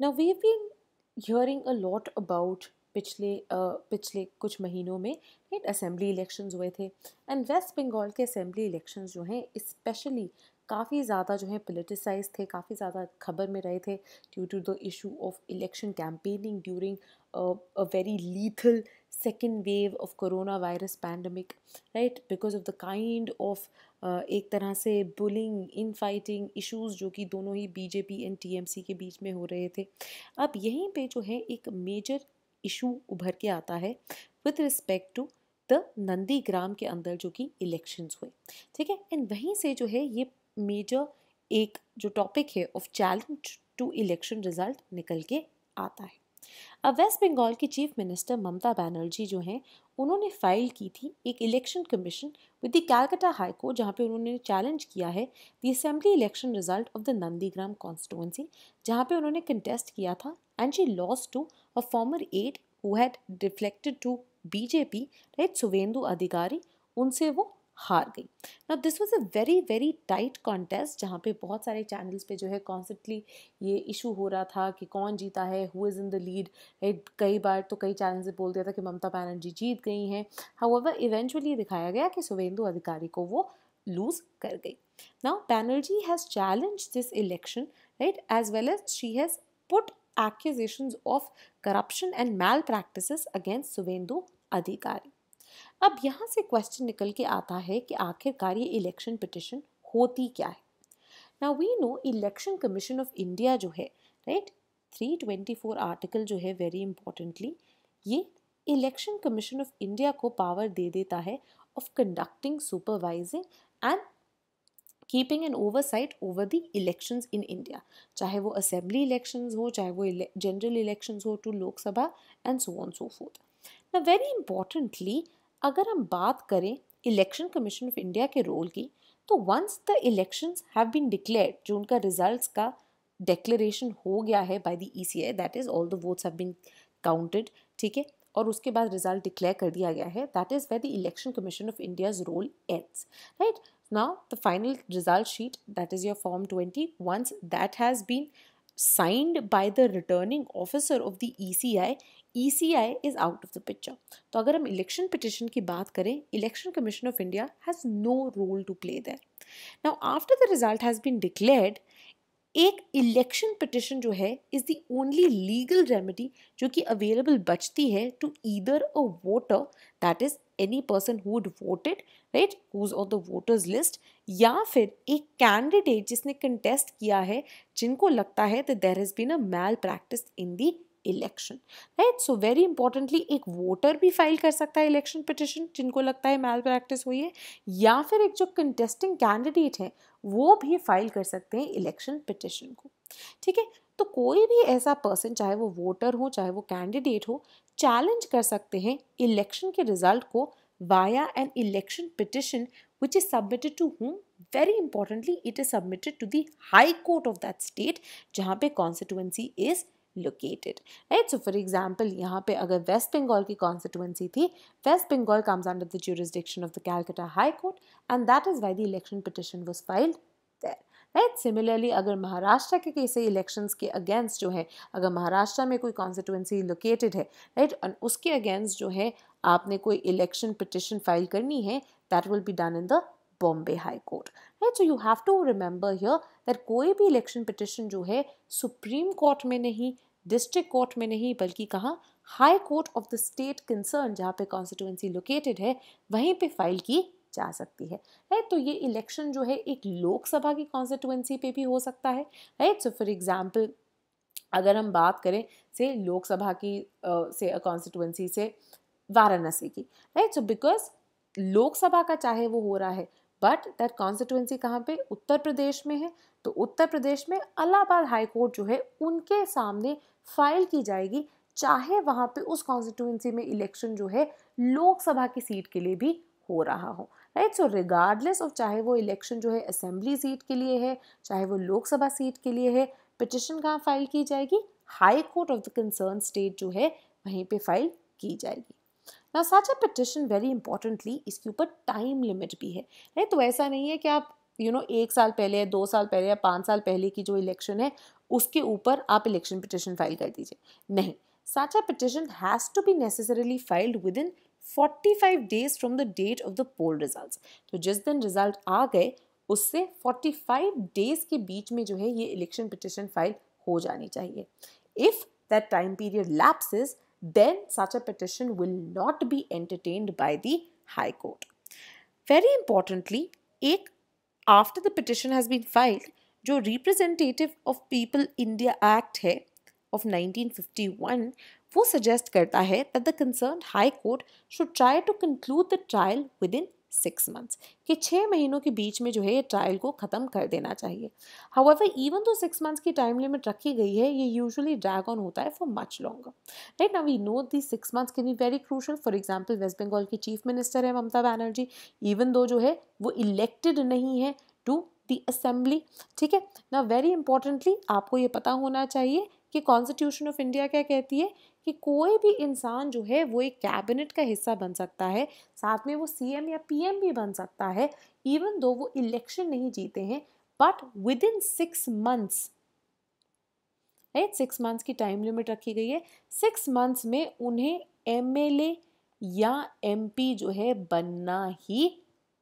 ना we been hearing a lot about पिछले uh, पिछले कुछ महीनों में राइट असेंबली इलेक्शंस हुए थे एंड वेस्ट बंगाल के असेंबली इलेक्शंस जो हैं स्पेशली काफ़ी ज़्यादा जो है पोलिटिसाइज थे काफ़ी ज़्यादा खबर में रहे थे due to the issue of election campaigning during a very lethal second wave of corona virus pandemic right because of the kind of एक तरह से बुलिंग इन फाइटिंग इशूज़ जो कि दोनों ही बीजेपी एंड टीएमसी के बीच में हो रहे थे अब यहीं पे जो है एक मेजर इशू उभर के आता है with respect to the Nandigram के अंदर जो कि इलेक्शंस हुए ठीक है एंड वहीं से जो है ये मेजर एक जो टॉपिक है of challenge to election result निकल के आता है अब वेस्ट बंगाल की चीफ मिनिस्टर ममता बनर्जी जो हैं उन्होंने फाइल की थी एक Election Commission with the Calcutta High Court जहाँ पे उन्होंने चैलेंज किया है the assembly election result of the Nandigram constituency जहाँ पे उन्होंने कंटेस्ट किया था and she loss to a former aide who had deflected to BJP right Suvendu Adhikari उनसे वो हार गई ना this was a very very tight contest जहाँ पे बहुत सारे चैनल्स पे जो है कॉन्सेंटली ये इशू हो रहा था कि कौन जीता है who is in the lead right कई बार तो कई चैनल से बोल दिया था कि ममता बनर्जी जीत गई हैं हाउएवर इवेंचुअली दिखाया गया कि सुवेंदु अधिकारी को वो लूज कर गई now Banerjee has challenge this election right as well as she has put of corruption and malpractice against Suvendu Adhikari अब यहाँ से क्वेश्चन निकल के आता है कि आखिरकार ये इलेक्शन पिटिशन होती क्या है ना we know Election Commission of India जो है right three twenty four article जो है वेरी इंपॉर्टेंटली ये इलेक्शन कमीशन ऑफ इंडिया को पावर दे देता है of conducting supervising and keeping an oversight over the election in India चाहे वो असेंबली इलेक्शन हो चाहे वो जनरल इलेक्शन हो to Lok Sabha and so on so forth ना वेरी इंपॉर्टेंटली अगर हम बात करें इलेक्शन कमीशन ऑफ इंडिया के रोल की तो once the elections have been declared जो उनका रिजल्ट्स का डिक्लेरेशन हो गया है by the ECI that is all the votes have been counted ठीक है और उसके बाद रिजल्ट डिक्लेयर कर दिया गया है that is where the Election Commission of India's role ends right now the final result sheet that is your form twenty once that has been the returning officer of the E C I E C I is out of the picture तो अगर हम election petition की बात करें Election Commission of India has no role to play there now after the result has been declared एक election petition जो है is the only legal remedy जो कि अवेलेबल बचती है to either a voter that is any person who would voted right whose on the voters list या फिर एक कैंडिडेट जिसने कंटेस्ट किया है जिनको लगता है that there has been a malpractice in the election right so very importantly एक वोटर भी फाइल कर सकता है इलेक्शन पिटिशन जिनको लगता है मैल प्रैक्टिस हुई है या फिर एक जो कंटेस्टिंग कैंडिडेट है वो भी फाइल कर सकते हैं इलेक्शन पिटिशन को ठीक है तो कोई भी ऐसा पर्सन चाहे वो वोटर हो चाहे वो कैंडिडेट हो चैलेंज कर सकते हैं इलेक्शन के रिजल्ट को via an election petition which is submitted to whom very importantly it is submitted to the High Court of that state जहाँ पे constituency is located right so for example यहाँ पे अगर वेस्ट बंगाल की constituency थी West Bengal comes under the jurisdiction of the Calcutta High Court and that is why the election petition was filed there right similarly अगर महाराष्ट्र के किसी इलेक्शंस के against जो है अगर महाराष्ट्र में कोई कॉन्स्टिट्यूंसी लोकेटेड है राइट right, और उसके अगेंस्ट जो है आपने कोई इलेक्शन पिटिशन फाइल करनी है that will be done in the Bombay High Court right so you have to remember here that कोई भी इलेक्शन पिटिशन जो है सुप्रीम कोर्ट में नहीं डिस्ट्रिक्ट कोर्ट में नहीं बल्कि कहाँ High Court of the state concern जहाँ पे कॉन्स्टिट्यूंसी लोकेटेड है वहीं पे फाइल की जा सकती है राइट तो ये इलेक्शन जो है एक लोकसभा की कॉन्स्टिट्यूंसी पे भी हो सकता है राइट सो फॉर एग्जाम्पल अगर हम बात करें से लोकसभा की uh, से कॉन्स्टिट्यूंसी से वाराणसी की राइट सो बिकॉज लोकसभा का चाहे वो हो रहा है बट दैट कॉन्स्टिट्युएंसी कहाँ पे उत्तर प्रदेश में है तो उत्तर प्रदेश में अलाहाबाद हाई कोर्ट जो है उनके सामने फाइल की जाएगी चाहे वहाँ पे उस कॉन्स्टिट्युएंसी में इलेक्शन जो है लोकसभा की सीट के लिए भी हो रहा हो राइट सो रिगार्डलेस ऑफ चाहे वो इलेक्शन जो है असेंबली सीट के लिए है चाहे वो लोकसभा सीट के लिए है पिटिशन कहाँ फाइल की जाएगी High Court of the concern state जो है वहीं पे फाइल की जाएगी ना such a petition very importantly इसके ऊपर टाइम लिमिट भी है नहीं तो ऐसा नहीं है कि आप यू you नो know, एक साल पहले या दो साल पहले या पाँच साल पहले की जो इलेक्शन है उसके ऊपर आप इलेक्शन पिटिशन फाइल कर दीजिए नहीं such a petition has to be necessarily filed within forty five days from the date of the poll result तो जिस दिन रिजल्ट आ गए उससे फोर्टी फाइव डेज के बीच में जो है ये इलेक्शन पिटिशन फाइल हो जानी चाहिए if that time period lapses then such a petition will not be entertained by the High Court. Very importantly, एक after the petition has been filed, the representative of People India Act है of 1951, who suggests that the concerned High Court should try to conclude the trial within six months कि छः महीनों के बीच में जो है ये ट्रायल को ख़त्म कर देना चाहिए however even though six months की टाइम लिमिट रखी गई है ये यूजुअली ड्रैग ऑन होता है फॉर मच लॉन्गर राइट ना we know the six months can be very crucial for example West Bengal की चीफ मिनिस्टर है ममता बनर्जी इवन दो जो है वो इलेक्टेड नहीं है टू दी असेंबली ठीक है ना वेरी इंपॉर्टेंटली आपको ये पता होना चाहिए कि कॉन्स्टिट्यूशन ऑफ इंडिया क्या कहती है कि कोई भी इंसान जो है वो एक कैबिनेट का हिस्सा बन सकता है साथ में वो सी या पी भी बन सकता है इवन दो वो इलेक्शन नहीं जीते हैं but within six months right six months की टाइम लिमिट रखी गई है सिक्स मंथ्स में उन्हें एम या एम जो है बनना ही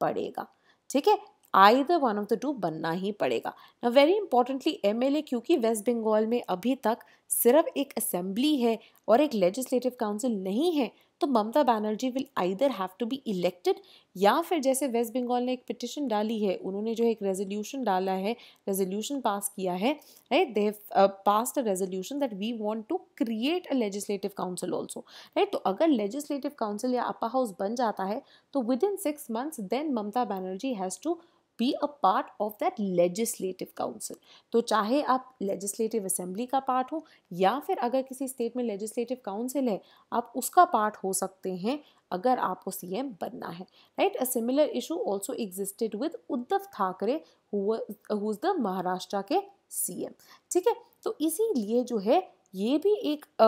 पड़ेगा ठीक है I one of the two बनना ही पड़ेगा ना वेरी इंपॉर्टेंटली एम क्योंकि वेस्ट बंगाल में अभी तक सिर्फ एक असेंबली है और एक लेजिस्लेटिव काउंसिल नहीं है तो Mamata Banerjee will either have to be elected या फिर जैसे वेस्ट बंगाल ने एक पिटिशन डाली है उन्होंने जो एक रेजोल्यूशन डाला है रेजोल्यूशन पास किया है right they pass a resolution that we want to create a legislative council also right तो अगर लेजिस्लेटिव काउंसिल या अपा हाउस बन जाता है तो within six months then Mamata Banerjee has to be a part of that legislative council तो चाहे आप लेजिस्लेटिव असेंबली का पार्ट हो या फिर अगर किसी स्टेट में लेजिस्लेटिव काउंसिल है आप उसका पार्ट हो सकते हैं अगर आपको सीएम बनना है right a similar issue also existed with Uddhav Thackeray who is the Maharashtra के सीएम ठीक है तो इसीलिए जो है ये भी एक आ,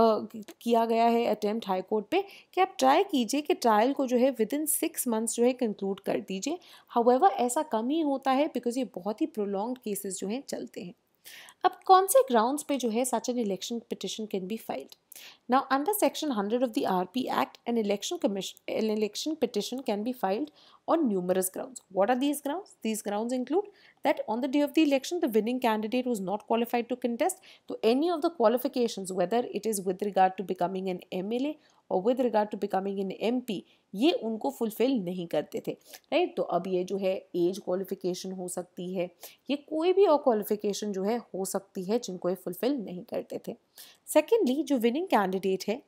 किया गया है अटैम्प्ट हाई कोर्ट पे कि आप ट्राई कीजिए कि ट्रायल को जो है विद इन सिक्स मंथ्स जो है कंक्लूड कर दीजिए हाउएवर ऐसा कम ही होता है बिकॉज ये बहुत ही प्रोलॉन्ग केसेस जो हैं चलते हैं अब कौन से ग्राउंड्स पे जो है such an election petition can be filed now under section 100 of the RP Act an election commission an election petition can be filed on numerous grounds. What are these grounds? These grounds include that on the day of the election, the winning candidate was not qualified to contest. So any of the qualifications, whether it is with regard to becoming an MLA और with regard to becoming an M ये उनको fulfil नहीं करते थे right तो अब ये जो है एज क्वालिफिकेशन हो सकती है ये कोई भी और क्वालिफिकेशन जो है हो सकती है जिनको ये फुलफिल नहीं करते थे सेकेंडली जो विनिंग कैंडिडेट है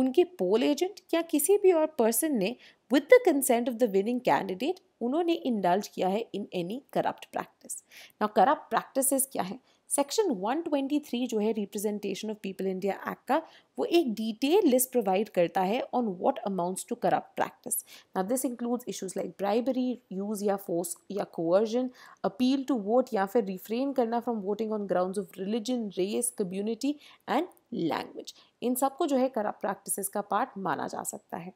उनके पोल एजेंट या किसी भी और पर्सन ने with the consent of the winning candidate उन्होंने इंडल्ज किया है इन एनी करप्ट प्रैक्टिस ना करप्ट प्रैक्टिसेस क्या है सेक्शन 123 जो है representation of people India act का वो एक डिटेल लिस्ट प्रोवाइड करता है on what amounts to corrupt practice now this includes issues like bribery use या फोर्स या कोवर्जन अपील टू वोट या फिर रिफ्रेन करना from voting on grounds of religion race community and language इन सबको जो है करप्ट प्रैक्टिसेस का पार्ट माना जा सकता है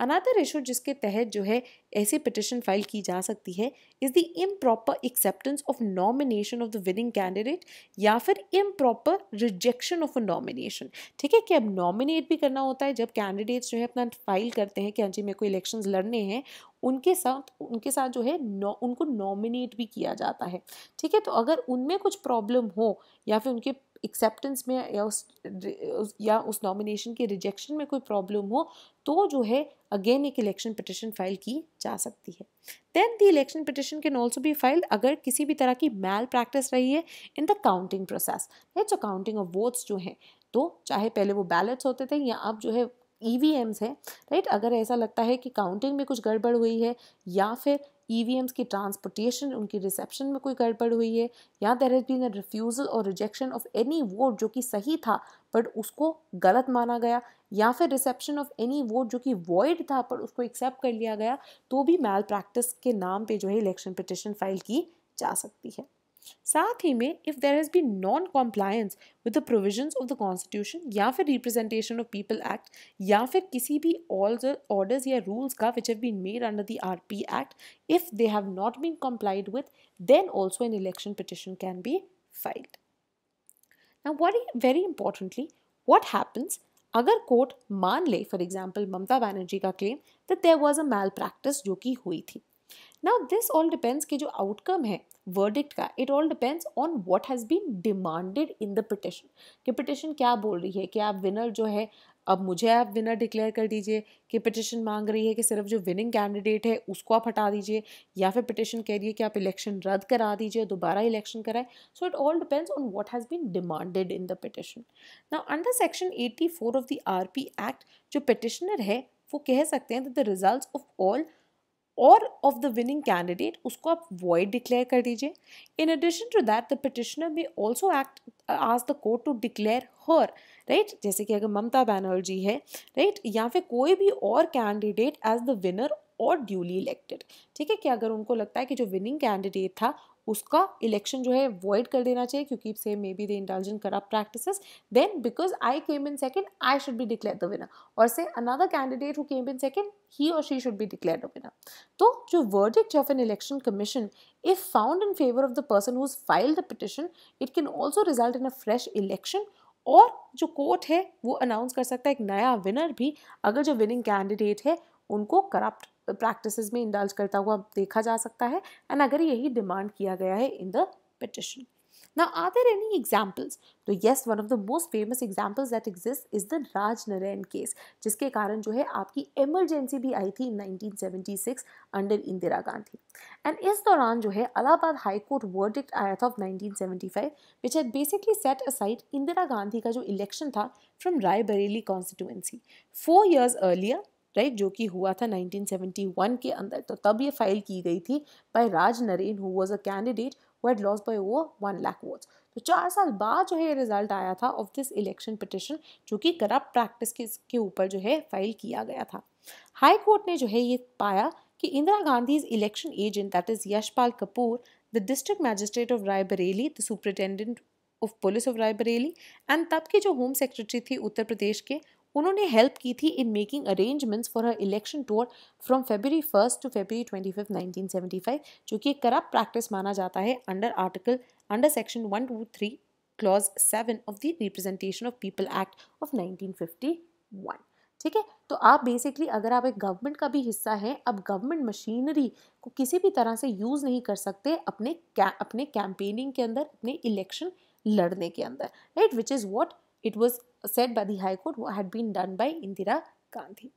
अनादर इशू जिसके तहत जो है ऐसी पिटिशन फाइल की जा सकती है is the improper acceptance of nomination of the winning candidate या फिर improper rejection of a nomination ठीक है कि अब नॉमिनेट भी करना होता है जब कैंडिडेट्स जो है अपना फाइल करते हैं कि हाँ जी मेरे को इलेक्शंस लड़ने हैं उनके साथ उनके साथ जो है नौ, उनको नॉमिनेट भी किया जाता है ठीक है तो अगर उनमें कुछ प्रॉब्लम हो या फिर उनके एक्सेप्टेंस में या उस या उस नॉमिनेशन के रिजेक्शन में कोई प्रॉब्लम हो तो जो है अगेन एक इलेक्शन पिटिशन फाइल की जा सकती है then the election petition can also भी फाइल्ड अगर किसी भी तरह की मैल प्रैक्टिस रही है in the counting process that's a counting of votes जो हैं तो चाहे पहले वो बैलेट्स होते थे या अब जो है ई वी एम्स हैं राइट अगर ऐसा लगता है कि काउंटिंग में कुछ गड़बड़ हुई है या फिर ई e की ट्रांसपोर्टेशन उनकी रिसेप्शन में कोई गड़बड़ हुई है या देर हैज़ बीन रिफ्यूज़ल और रिजेक्शन ऑफ एनी वोट जो कि सही था बट उसको गलत माना गया या फिर रिसेप्शन ऑफ एनी वोट जो कि वॉइड था पर उसको एक्सेप्ट कर लिया गया तो भी मैल प्रैक्टिस के नाम पे जो है इलेक्शन पिटिशन फाइल की जा सकती है साथ ही में if there has been non compliance with the provisions of the constitution या फिर रिप्रेजेंटेशन ऑफ पीपल एक्ट या फिर किसी भी ऑर्डर्स या रूल्स का which have been made under the R P act if they have not been complied with then also an election petition can be filed Now, what very importantly what happens अगर court मान ले for example Mamata Banerjee का claim that there was a malpractice जो कि हुई थी ना this all depends कि जो आउटकम है वर्डिक्ट का it all depends on what has been demanded in the petition कि पिटिशन क्या बोल रही है कि आप विनर जो है अब मुझे आप विनर डिक्लेयर कर दीजिए कि पिटिशन मांग रही है कि सिर्फ जो विनिंग कैंडिडेट है उसको आप हटा दीजिए या फिर पिटिशन कह रही है कि आप इलेक्शन रद्द करा दीजिए दोबारा इलेक्शन कराए so it all depends on what has been demanded in the petition now under section 84 of the RP act जो पिटिशनर है वो कह सकते हैं the result of all or of the winning candidate उसको आप void declare कर दीजिए in addition to that the petitioner may also act ask the court to declare her right जैसे कि अगर ममता बनर्जी है right या फिर कोई भी और candidate as the winner और ड्यूली इलेक्टेड ठीक है कि अगर उनको लगता है कि जो विनिंग कैंडिडेट था उसका इलेक्शन जो है अवॉइड कर देना चाहिए क्योंकि से may be the indulgence corrupt practice then because I came in second I should be declare the winner और say another candidate who came in second he और she should be declare the winner तो जो verdict of an election commission if found in favour of the person whose file the petition it can also result in a fresh election और जो court है वो announce कर सकता है एक नया विनर भी अगर जो विनिंग कैंडिडेट है उनको करप्ट प्रैक्टिसेस में इंडल्ज करता हुआ देखा जा सकता है एंड अगर यही डिमांड किया गया है in the petition Now, are there any examples तो yes one of the most famous examples that exist is the Raj Narayan case, जिसके कारण जो है आपकी emergency भी आई थी nineteen seventy six under Indira Gandhi and इस दौरान जो है अलाहाबाद हाई कोर्ट वर्डिक्ट आया था of five which had basically set aside Indira Gandhi का जो इलेक्शन था from Raebareli constituency four years earlier right जो कि हुआ था 1971 के अंदर तो तब ये फाइल की गई थी by Raj Narain who was a candidate who had loss by over one lakh votes तो चार साल बाद जो है ये रिजल्ट आया था ऑफ दिस इलेक्शन पिटिशन जो कि करप्ट प्रैक्टिस के ऊपर जो है फाइल किया गया था हाई कोर्ट ने जो है ये पाया कि Indira Gandhi his election agent that is Yashpal Kapoor the district magistrate of Raebareli the superintendent of police of Raebareli and तब के जो होम सेक्रेटरी थी उत्तर प्रदेश के उन्होंने हेल्प की थी in making arrangements for her election tour from February first to February twenty fifth nineteen seventy five जो कि एक करप्ट प्रैक्टिस माना जाता है under article under section one two three clause seven of the representation of people act of nineteen fifty one ठीक है तो आप बेसिकली अगर आप एक गवर्नमेंट का भी हिस्सा हैं अब गवर्नमेंट मशीनरी को किसी भी तरह से यूज़ नहीं कर सकते अपने अपने कैंपेनिंग के अंदर अपने इलेक्शन लड़ने के अंदर right which is what it was said by the High Court had been done by Indira Gandhi.